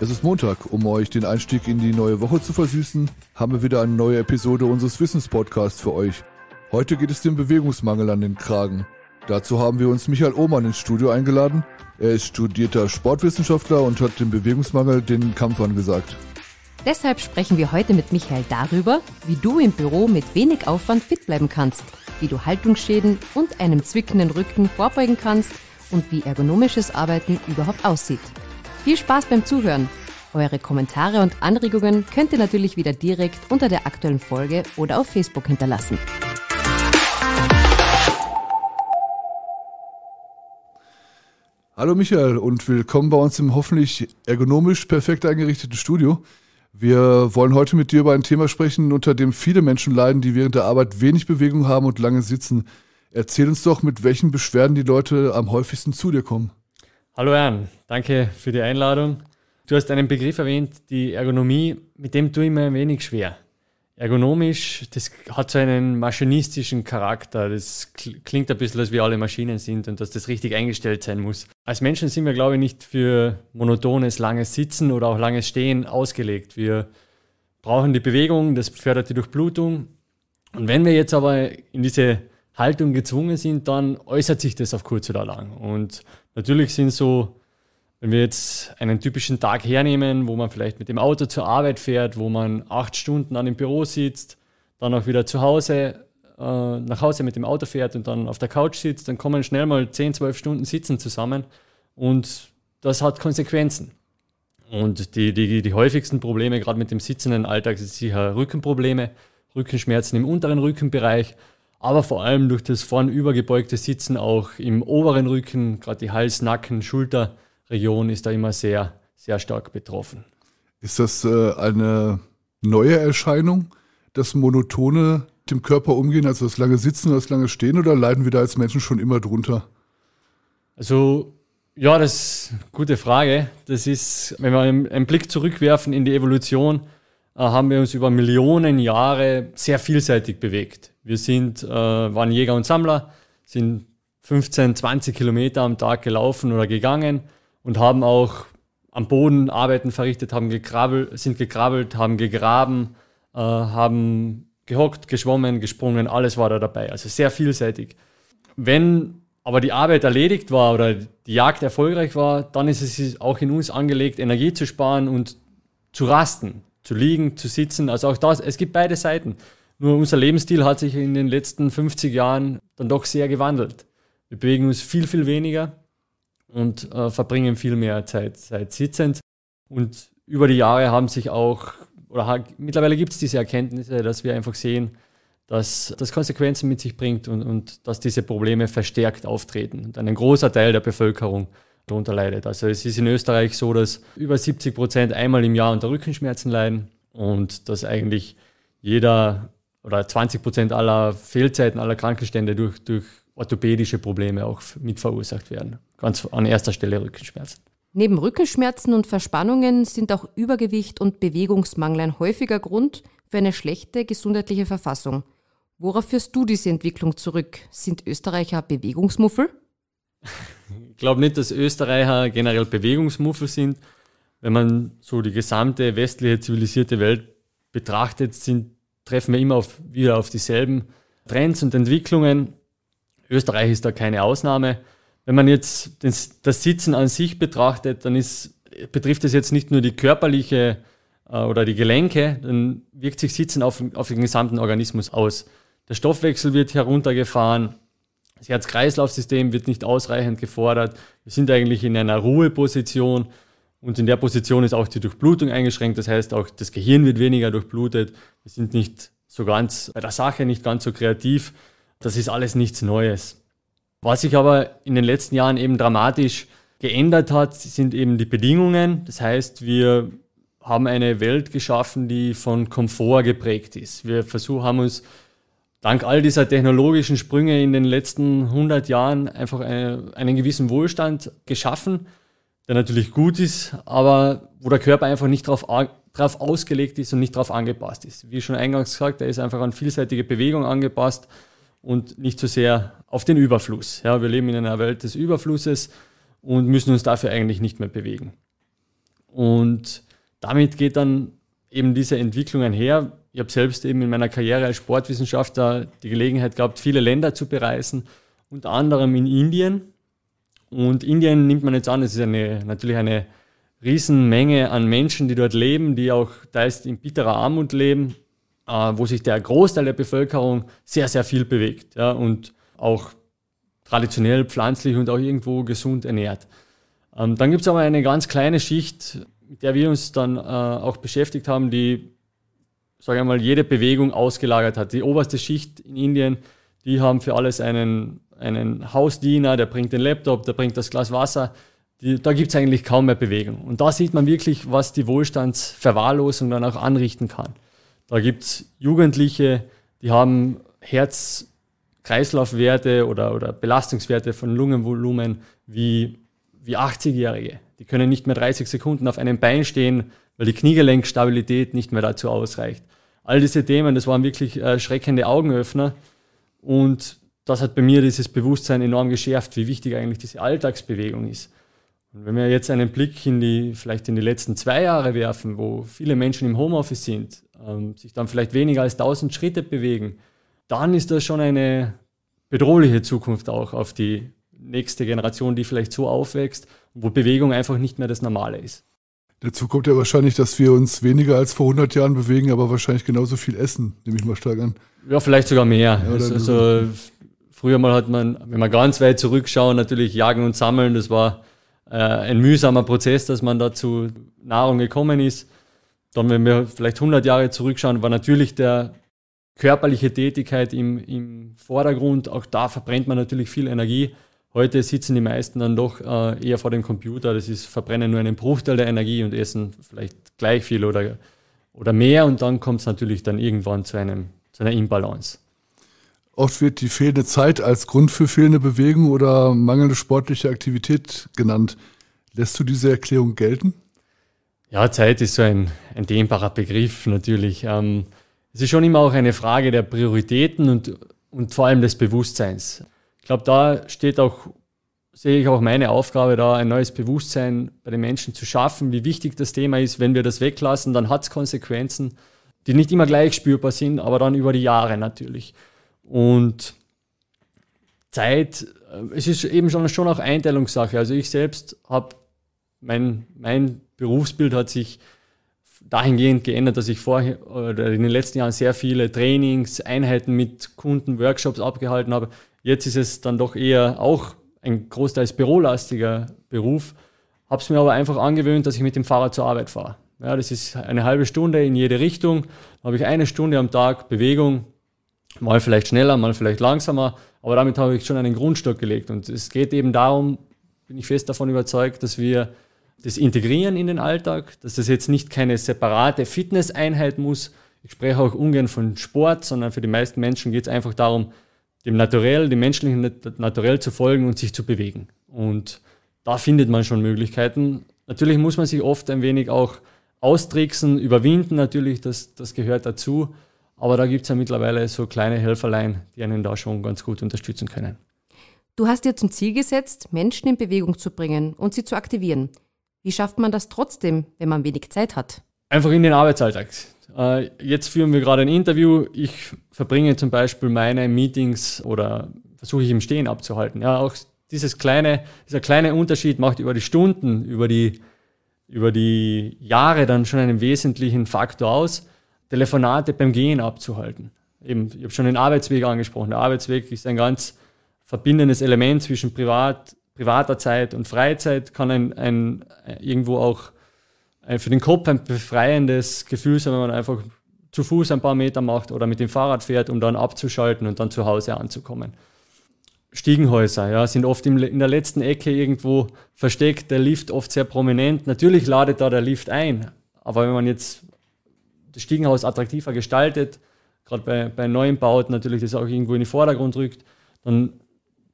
Es ist Montag. Um euch den Einstieg in die neue Woche zu versüßen, haben wir wieder eine neue Episode unseres Wissenspodcasts für euch. Heute geht es dem Bewegungsmangel an den Kragen. Dazu haben wir uns Michael Ohmann ins Studio eingeladen. Er ist studierter Sportwissenschaftler und hat dem Bewegungsmangel den Kampf angesagt. Deshalb sprechen wir heute mit Michael darüber, wie du im Büro mit wenig Aufwand fit bleiben kannst, wie du Haltungsschäden und einem zwickenden Rücken vorbeugen kannst und wie ergonomisches Arbeiten überhaupt aussieht. Viel Spaß beim Zuhören. Eure Kommentare und Anregungen könnt ihr natürlich wieder direkt unter der aktuellen Folge oder auf Facebook hinterlassen. Hallo Michael und willkommen bei uns im hoffentlich ergonomisch perfekt eingerichteten Studio. Wir wollen heute mit dir über ein Thema sprechen, unter dem viele Menschen leiden, die während der Arbeit wenig Bewegung haben und lange sitzen. Erzähl uns doch, mit welchen Beschwerden die Leute am häufigsten zu dir kommen. Hallo Jan, danke für die Einladung. Du hast einen Begriff erwähnt, die Ergonomie, mit dem tue ich mir ein wenig schwer. Ergonomisch, das hat so einen maschinistischen Charakter. Das klingt ein bisschen, als wir alle Maschinen sind und dass das richtig eingestellt sein muss. Als Menschen sind wir, glaube ich, nicht für monotones, langes Sitzen oder auch langes Stehen ausgelegt. Wir brauchen die Bewegung, das fördert die Durchblutung. Und wenn wir jetzt aber in diese Haltung gezwungen sind, dann äußert sich das auf kurz oder lang. Und natürlich sind so, wenn wir jetzt einen typischen Tag hernehmen, wo man vielleicht mit dem Auto zur Arbeit fährt, wo man acht Stunden an dem Büro sitzt, dann auch wieder zu Hause, äh, nach Hause mit dem Auto fährt und dann auf der Couch sitzt, dann kommen schnell mal 10, 12 Stunden sitzen zusammen und das hat Konsequenzen. Und die, die, die häufigsten Probleme, gerade mit dem sitzenden Alltag, sind sicher Rückenprobleme, Rückenschmerzen im unteren Rückenbereich, aber vor allem durch das vorn übergebeugte Sitzen auch im oberen Rücken, gerade die Hals-, Nacken-, Schulterregion ist da immer sehr, sehr stark betroffen. Ist das äh, eine neue Erscheinung, das monotone mit dem Körper umgehen, also das lange Sitzen oder das lange Stehen, oder leiden wir da als Menschen schon immer drunter? Also, ja, das ist eine gute Frage. Das ist, wenn wir einen Blick zurückwerfen in die Evolution, äh, haben wir uns über Millionen Jahre sehr vielseitig bewegt wir sind, äh, waren Jäger und Sammler, sind 15, 20 Kilometer am Tag gelaufen oder gegangen und haben auch am Boden Arbeiten verrichtet, haben gekrabbelt, sind gekrabbelt, haben gegraben, äh, haben gehockt, geschwommen, gesprungen, alles war da dabei. Also sehr vielseitig. Wenn aber die Arbeit erledigt war oder die Jagd erfolgreich war, dann ist es auch in uns angelegt, Energie zu sparen und zu rasten, zu liegen, zu sitzen. Also auch das, es gibt beide Seiten. Nur unser Lebensstil hat sich in den letzten 50 Jahren dann doch sehr gewandelt. Wir bewegen uns viel, viel weniger und äh, verbringen viel mehr Zeit, Zeit sitzend. Und über die Jahre haben sich auch, oder hat, mittlerweile gibt es diese Erkenntnisse, dass wir einfach sehen, dass das Konsequenzen mit sich bringt und, und dass diese Probleme verstärkt auftreten und ein großer Teil der Bevölkerung darunter leidet. Also es ist in Österreich so, dass über 70 Prozent einmal im Jahr unter Rückenschmerzen leiden und dass eigentlich jeder oder 20 Prozent aller Fehlzeiten, aller Krankenstände durch, durch orthopädische Probleme auch mit verursacht werden. Ganz an erster Stelle Rückenschmerzen. Neben Rückenschmerzen und Verspannungen sind auch Übergewicht und Bewegungsmangel ein häufiger Grund für eine schlechte gesundheitliche Verfassung. Worauf führst du diese Entwicklung zurück? Sind Österreicher Bewegungsmuffel? Ich glaube nicht, dass Österreicher generell Bewegungsmuffel sind. Wenn man so die gesamte westliche zivilisierte Welt betrachtet, sind treffen wir immer auf, wieder auf dieselben Trends und Entwicklungen. Österreich ist da keine Ausnahme. Wenn man jetzt das, das Sitzen an sich betrachtet, dann ist, betrifft es jetzt nicht nur die körperliche äh, oder die Gelenke, dann wirkt sich Sitzen auf, auf den gesamten Organismus aus. Der Stoffwechsel wird heruntergefahren, das Herz-Kreislauf-System wird nicht ausreichend gefordert. Wir sind eigentlich in einer Ruheposition. Und in der Position ist auch die Durchblutung eingeschränkt. Das heißt, auch das Gehirn wird weniger durchblutet. Wir sind nicht so ganz bei der Sache, nicht ganz so kreativ. Das ist alles nichts Neues. Was sich aber in den letzten Jahren eben dramatisch geändert hat, sind eben die Bedingungen. Das heißt, wir haben eine Welt geschaffen, die von Komfort geprägt ist. Wir versuchen, haben uns dank all dieser technologischen Sprünge in den letzten 100 Jahren einfach eine, einen gewissen Wohlstand geschaffen der natürlich gut ist, aber wo der Körper einfach nicht drauf, drauf ausgelegt ist und nicht drauf angepasst ist. Wie schon eingangs gesagt, er ist einfach an vielseitige Bewegung angepasst und nicht so sehr auf den Überfluss. Ja, wir leben in einer Welt des Überflusses und müssen uns dafür eigentlich nicht mehr bewegen. Und damit geht dann eben diese Entwicklung einher. Ich habe selbst eben in meiner Karriere als Sportwissenschaftler die Gelegenheit gehabt, viele Länder zu bereisen, unter anderem in Indien, und Indien nimmt man jetzt an, es ist eine, natürlich eine Riesenmenge an Menschen, die dort leben, die auch teils in bitterer Armut leben, äh, wo sich der Großteil der Bevölkerung sehr, sehr viel bewegt ja, und auch traditionell pflanzlich und auch irgendwo gesund ernährt. Ähm, dann gibt es aber eine ganz kleine Schicht, mit der wir uns dann äh, auch beschäftigt haben, die, sage ich mal, jede Bewegung ausgelagert hat. Die oberste Schicht in Indien, die haben für alles einen einen Hausdiener, der bringt den Laptop, der bringt das Glas Wasser. Die, da gibt es eigentlich kaum mehr Bewegung. Und da sieht man wirklich, was die Wohlstandsverwahrlosung dann auch anrichten kann. Da gibt es Jugendliche, die haben Herz-Kreislaufwerte oder, oder Belastungswerte von Lungenvolumen wie, wie 80-Jährige. Die können nicht mehr 30 Sekunden auf einem Bein stehen, weil die Kniegelenkstabilität nicht mehr dazu ausreicht. All diese Themen, das waren wirklich äh, schreckende Augenöffner. Und das hat bei mir dieses Bewusstsein enorm geschärft, wie wichtig eigentlich diese Alltagsbewegung ist. Und wenn wir jetzt einen Blick in die, vielleicht in die letzten zwei Jahre werfen, wo viele Menschen im Homeoffice sind, ähm, sich dann vielleicht weniger als 1000 Schritte bewegen, dann ist das schon eine bedrohliche Zukunft auch auf die nächste Generation, die vielleicht so aufwächst, wo Bewegung einfach nicht mehr das Normale ist. Dazu kommt ja wahrscheinlich, dass wir uns weniger als vor 100 Jahren bewegen, aber wahrscheinlich genauso viel essen, nehme ich mal stark an. Ja, vielleicht sogar mehr. Ja, also, Früher mal hat man, wenn wir ganz weit zurückschauen, natürlich Jagen und Sammeln, das war äh, ein mühsamer Prozess, dass man da zu Nahrung gekommen ist. Dann, wenn wir vielleicht 100 Jahre zurückschauen, war natürlich der körperliche Tätigkeit im, im Vordergrund. Auch da verbrennt man natürlich viel Energie. Heute sitzen die meisten dann doch äh, eher vor dem Computer. Das ist verbrennen nur einen Bruchteil der Energie und essen vielleicht gleich viel oder, oder mehr. Und dann kommt es natürlich dann irgendwann zu, einem, zu einer Imbalance. Oft wird die fehlende Zeit als Grund für fehlende Bewegung oder mangelnde sportliche Aktivität genannt. Lässt du diese Erklärung gelten? Ja, Zeit ist so ein, ein dehnbarer Begriff natürlich. Ähm, es ist schon immer auch eine Frage der Prioritäten und, und vor allem des Bewusstseins. Ich glaube, da steht auch, sehe ich auch meine Aufgabe, da ein neues Bewusstsein bei den Menschen zu schaffen, wie wichtig das Thema ist. Wenn wir das weglassen, dann hat es Konsequenzen, die nicht immer gleich spürbar sind, aber dann über die Jahre natürlich. Und Zeit, es ist eben schon, schon auch Einteilungssache. Also ich selbst habe, mein, mein Berufsbild hat sich dahingehend geändert, dass ich vorher oder in den letzten Jahren sehr viele Trainings, Einheiten mit Kunden, Workshops abgehalten habe. Jetzt ist es dann doch eher auch ein großteils bürolastiger Beruf. Habe es mir aber einfach angewöhnt, dass ich mit dem Fahrrad zur Arbeit fahre. Ja, das ist eine halbe Stunde in jede Richtung. Dann habe ich eine Stunde am Tag Bewegung, Mal vielleicht schneller, mal vielleicht langsamer, aber damit habe ich schon einen Grundstock gelegt. Und es geht eben darum, bin ich fest davon überzeugt, dass wir das integrieren in den Alltag, dass das jetzt nicht keine separate Fitnesseinheit muss. Ich spreche auch ungern von Sport, sondern für die meisten Menschen geht es einfach darum, dem Naturell, dem menschlichen Naturell zu folgen und sich zu bewegen. Und da findet man schon Möglichkeiten. Natürlich muss man sich oft ein wenig auch austricksen, überwinden natürlich, das, das gehört dazu. Aber da gibt es ja mittlerweile so kleine Helferlein, die einen da schon ganz gut unterstützen können. Du hast dir zum Ziel gesetzt, Menschen in Bewegung zu bringen und sie zu aktivieren. Wie schafft man das trotzdem, wenn man wenig Zeit hat? Einfach in den Arbeitsalltag. Äh, jetzt führen wir gerade ein Interview. Ich verbringe zum Beispiel meine Meetings oder versuche ich im Stehen abzuhalten. Ja, auch dieses kleine, dieser kleine Unterschied macht über die Stunden, über die, über die Jahre dann schon einen wesentlichen Faktor aus. Telefonate beim Gehen abzuhalten. Eben, ich habe schon den Arbeitsweg angesprochen. Der Arbeitsweg ist ein ganz verbindendes Element zwischen privat, privater Zeit und Freizeit, kann ein, ein irgendwo auch ein, äh, für den Kopf ein befreiendes Gefühl sein, wenn man einfach zu Fuß ein paar Meter macht oder mit dem Fahrrad fährt, um dann abzuschalten und dann zu Hause anzukommen. Stiegenhäuser ja, sind oft im, in der letzten Ecke irgendwo versteckt, der Lift oft sehr prominent. Natürlich ladet da der Lift ein, aber wenn man jetzt das Stiegenhaus attraktiver gestaltet, gerade bei, bei neuen Bauten natürlich das auch irgendwo in den Vordergrund rückt, dann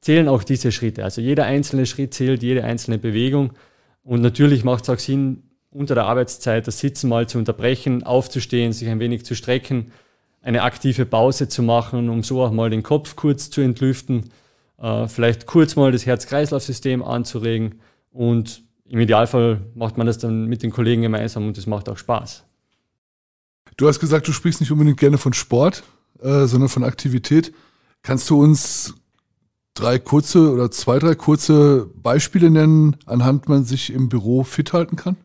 zählen auch diese Schritte. Also jeder einzelne Schritt zählt, jede einzelne Bewegung. Und natürlich macht es auch Sinn, unter der Arbeitszeit das Sitzen mal zu unterbrechen, aufzustehen, sich ein wenig zu strecken, eine aktive Pause zu machen, um so auch mal den Kopf kurz zu entlüften, äh, vielleicht kurz mal das Herz-Kreislauf-System anzuregen und im Idealfall macht man das dann mit den Kollegen gemeinsam und das macht auch Spaß. Du hast gesagt, du sprichst nicht unbedingt gerne von Sport, äh, sondern von Aktivität. Kannst du uns drei kurze oder zwei, drei kurze Beispiele nennen, anhand man sich im Büro fit halten kann?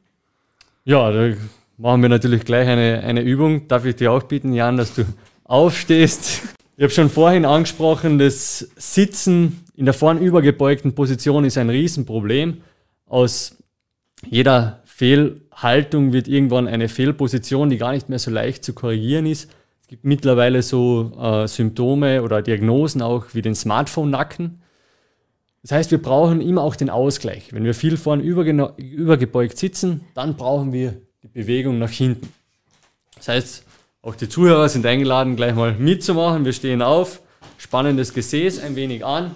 Ja, da machen wir natürlich gleich eine, eine Übung. Darf ich dir auch bieten, Jan, dass du aufstehst? Ich habe schon vorhin angesprochen, das Sitzen in der vornübergebeugten Position ist ein Riesenproblem. Aus jeder Fehl- Haltung wird irgendwann eine Fehlposition, die gar nicht mehr so leicht zu korrigieren ist. Es gibt mittlerweile so äh, Symptome oder Diagnosen auch wie den Smartphone-Nacken. Das heißt, wir brauchen immer auch den Ausgleich. Wenn wir viel vorn übergebeugt sitzen, dann brauchen wir die Bewegung nach hinten. Das heißt, auch die Zuhörer sind eingeladen, gleich mal mitzumachen. Wir stehen auf, spannen das Gesäß ein wenig an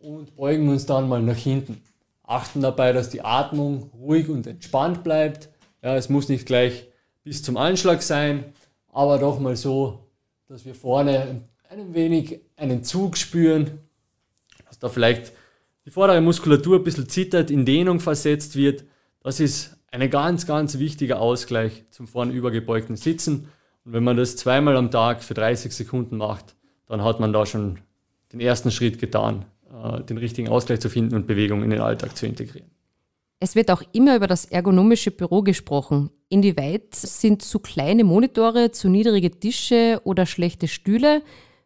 und beugen uns dann mal nach hinten achten dabei, dass die Atmung ruhig und entspannt bleibt. Ja, es muss nicht gleich bis zum Anschlag sein, aber doch mal so, dass wir vorne ein wenig einen Zug spüren, dass da vielleicht die vordere Muskulatur ein bisschen zittert, in Dehnung versetzt wird. Das ist ein ganz, ganz wichtiger Ausgleich zum vorn übergebeugten Sitzen. Und wenn man das zweimal am Tag für 30 Sekunden macht, dann hat man da schon den ersten Schritt getan äh, den richtigen Ausgleich zu finden und Bewegung in den Alltag zu integrieren. Es wird auch immer über das ergonomische Büro gesprochen. Inwieweit sind zu kleine Monitore, zu niedrige Tische oder schlechte Stühle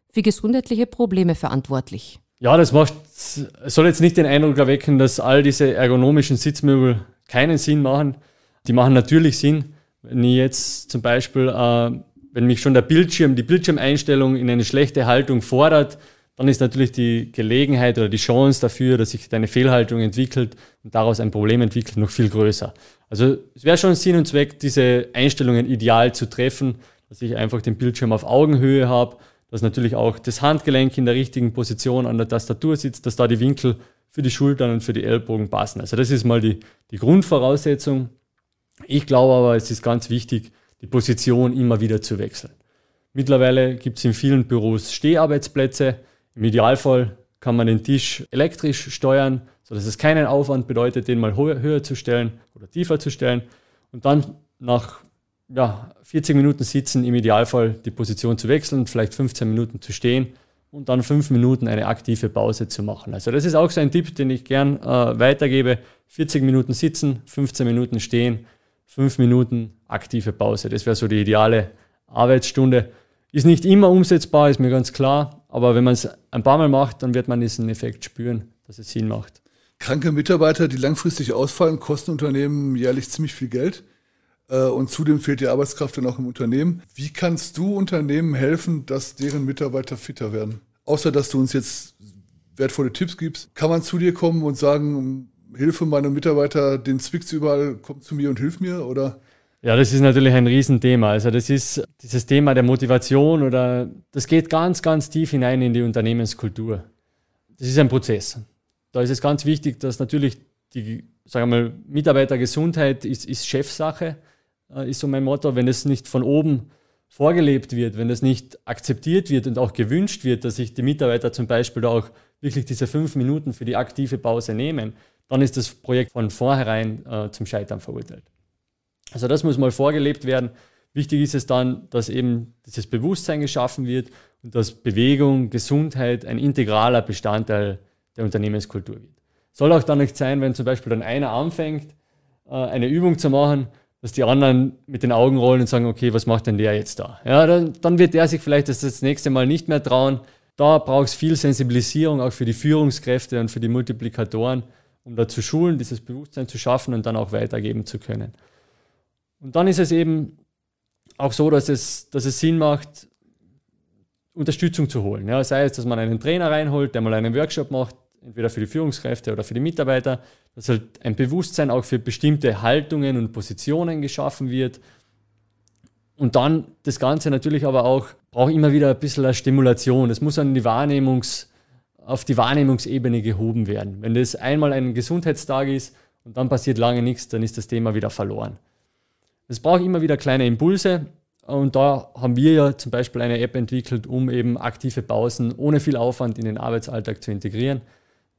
für gesundheitliche Probleme verantwortlich? Ja, das macht, soll jetzt nicht den Eindruck erwecken, dass all diese ergonomischen Sitzmöbel keinen Sinn machen. Die machen natürlich Sinn. Wenn ich jetzt zum Beispiel, äh, wenn mich schon der Bildschirm, die Bildschirmeinstellung in eine schlechte Haltung fordert, dann ist natürlich die Gelegenheit oder die Chance dafür, dass sich deine Fehlhaltung entwickelt und daraus ein Problem entwickelt, noch viel größer. Also es wäre schon Sinn und Zweck, diese Einstellungen ideal zu treffen, dass ich einfach den Bildschirm auf Augenhöhe habe, dass natürlich auch das Handgelenk in der richtigen Position an der Tastatur sitzt, dass da die Winkel für die Schultern und für die Ellbogen passen. Also das ist mal die, die Grundvoraussetzung. Ich glaube aber, es ist ganz wichtig, die Position immer wieder zu wechseln. Mittlerweile gibt es in vielen Büros Steharbeitsplätze. Im Idealfall kann man den Tisch elektrisch steuern, sodass es keinen Aufwand bedeutet, den mal höher, zu stellen oder tiefer zu stellen. Und dann nach ja, 40 Minuten sitzen, im Idealfall die Position zu wechseln, vielleicht 15 Minuten zu stehen und dann 5 Minuten eine aktive Pause zu machen. Also das ist auch so ein Tipp, den ich gern äh, weitergebe. 40 Minuten sitzen, 15 Minuten stehen, 5 Minuten aktive Pause. Das wäre so die ideale Arbeitsstunde. Ist nicht immer umsetzbar, ist mir ganz klar. Aber wenn man es ein paar Mal macht, dann wird man diesen Effekt spüren, dass es Sinn macht. Kranke Mitarbeiter, die langfristig ausfallen, kosten Unternehmen jährlich ziemlich viel Geld. Äh, und zudem fehlt die Arbeitskraft dann auch im Unternehmen. Wie kannst du Unternehmen helfen, dass deren Mitarbeiter fitter werden? Außer dass du uns jetzt wertvolle Tipps gibst, kann man zu dir kommen und sagen, Hilfe meine Mitarbeiter, den zwickt's überall, komm zu mir und hilf mir? Oder ja, das ist natürlich ein Riesenthema. Also das ist dieses Thema der Motivation oder das geht ganz, ganz tief hinein in die Unternehmenskultur. Das ist ein Prozess. Da ist es ganz wichtig, dass natürlich die, sagen wir mal, Mitarbeitergesundheit ist, ist Chefsache, äh, ist so mein Motto. Wenn es nicht von oben vorgelebt wird, wenn es nicht akzeptiert wird und auch gewünscht wird, dass sich die Mitarbeiter zum Beispiel auch wirklich diese fünf Minuten für die aktive Pause nehmen, dann ist das Projekt von vornherein äh, zum Scheitern verurteilt. Also das muss mal vorgelebt werden. Wichtig ist es dann, dass eben dieses Bewusstsein geschaffen wird und dass Bewegung, Gesundheit ein integraler Bestandteil der Unternehmenskultur wird. Soll auch dann nicht sein, wenn zum Beispiel dann einer anfängt, äh, eine Übung zu machen, dass die anderen mit den Augen rollen und sagen, okay, was macht denn der jetzt da? Ja, dann, dann wird der sich vielleicht das, das nächste Mal nicht mehr trauen. Da braucht es viel Sensibilisierung auch für die Führungskräfte und für die Multiplikatoren, um da zu schulen, dieses Bewusstsein zu schaffen und dann auch weitergeben zu können. Und dann ist es eben auch so, dass es, dass es Sinn macht, Unterstützung zu holen. Ja, sei es, dass man einen Trainer reinholt, der mal einen Workshop macht, entweder für die Führungskräfte oder für die Mitarbeiter, dass halt ein Bewusstsein auch für bestimmte Haltungen und Positionen geschaffen wird. Und dann das Ganze natürlich aber auch, braucht immer wieder ein bisschen eine Stimulation. Es muss an die Wahrnehmungs, auf die Wahrnehmungsebene gehoben werden. Wenn das einmal ein Gesundheitstag ist und dann passiert lange nichts, dann ist das Thema wieder verloren. Es braucht immer wieder kleine Impulse und da haben wir ja zum Beispiel eine App entwickelt, um eben aktive Pausen ohne viel Aufwand in den Arbeitsalltag zu integrieren,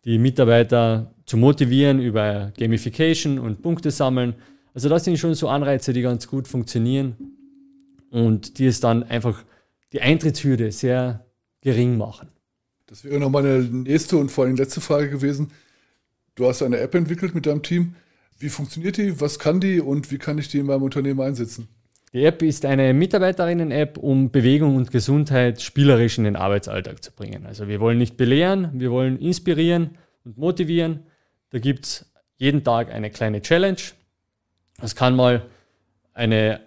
die Mitarbeiter zu motivieren über Gamification und Punkte sammeln. Also das sind schon so Anreize, die ganz gut funktionieren und die es dann einfach die Eintrittshürde sehr gering machen. Das wäre noch meine nächste und vor allem letzte Frage gewesen. Du hast eine App entwickelt mit deinem Team. Wie funktioniert die? Was kann die und wie kann ich die in meinem Unternehmen einsetzen? Die App ist eine Mitarbeiterinnen-App, um Bewegung und Gesundheit spielerisch in den Arbeitsalltag zu bringen. Also wir wollen nicht belehren, wir wollen inspirieren und motivieren. Da gibt es jeden Tag eine kleine Challenge. Das kann mal eine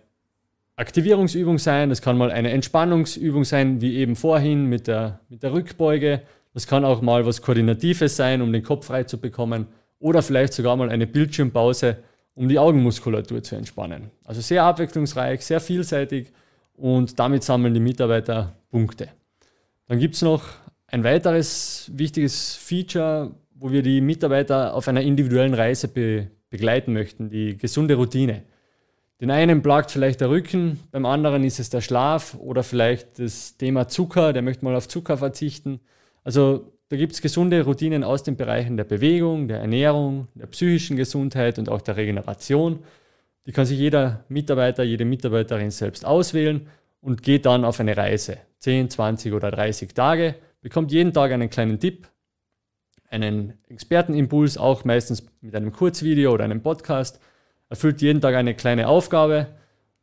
Aktivierungsübung sein, das kann mal eine Entspannungsübung sein, wie eben vorhin mit der, mit der Rückbeuge. Das kann auch mal was Koordinatives sein, um den Kopf frei zu bekommen oder vielleicht sogar mal eine Bildschirmpause, um die Augenmuskulatur zu entspannen. Also sehr abwechslungsreich, sehr vielseitig und damit sammeln die Mitarbeiter Punkte. Dann gibt es noch ein weiteres wichtiges Feature, wo wir die Mitarbeiter auf einer individuellen Reise be begleiten möchten, die gesunde Routine. Den einen plagt vielleicht der Rücken, beim anderen ist es der Schlaf oder vielleicht das Thema Zucker, der möchte mal auf Zucker verzichten. Also da gibt es gesunde Routinen aus den Bereichen der Bewegung, der Ernährung, der psychischen Gesundheit und auch der Regeneration. Die kann sich jeder Mitarbeiter, jede Mitarbeiterin selbst auswählen und geht dann auf eine Reise. 10, 20 oder 30 Tage, bekommt jeden Tag einen kleinen Tipp, einen Expertenimpuls, auch meistens mit einem Kurzvideo oder einem Podcast, erfüllt jeden Tag eine kleine Aufgabe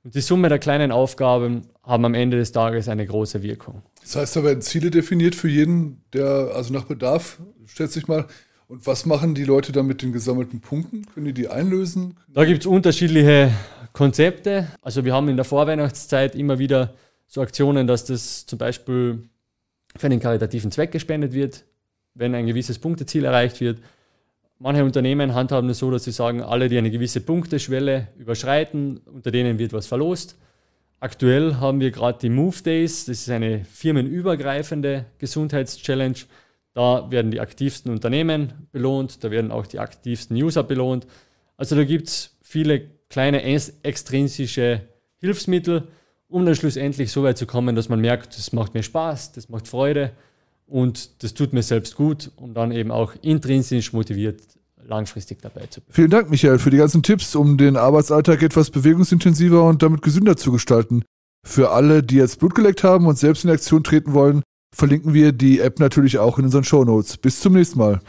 und die Summe der kleinen Aufgaben haben am Ende des Tages eine große Wirkung. Das heißt, da werden Ziele definiert für jeden, der, also nach Bedarf, stellt sich mal. Und was machen die Leute dann mit den gesammelten Punkten? Können die die einlösen? Da gibt es unterschiedliche Konzepte. Also wir haben in der Vorweihnachtszeit immer wieder so Aktionen, dass das zum Beispiel für einen karitativen Zweck gespendet wird, wenn ein gewisses Punkteziel erreicht wird. Manche Unternehmen handhaben es so, dass sie sagen, alle, die eine gewisse Punkteschwelle überschreiten, unter denen wird was verlost. Aktuell haben wir gerade die Move Days, das ist eine firmenübergreifende Gesundheitschallenge. Da werden die aktivsten Unternehmen belohnt, da werden auch die aktivsten User belohnt. Also da gibt es viele kleine extrinsische Hilfsmittel, um dann schlussendlich so weit zu kommen, dass man merkt, das macht mir Spaß, das macht Freude und das tut mir selbst gut, um dann eben auch intrinsisch motiviert langfristig dabei zu bleiben. Vielen Dank, Michael, für die ganzen Tipps, um den Arbeitsalltag etwas bewegungsintensiver und damit gesünder zu gestalten. Für alle, die jetzt Blut geleckt haben und selbst in Aktion treten wollen, verlinken wir die App natürlich auch in unseren Show Notes. Bis zum nächsten Mal.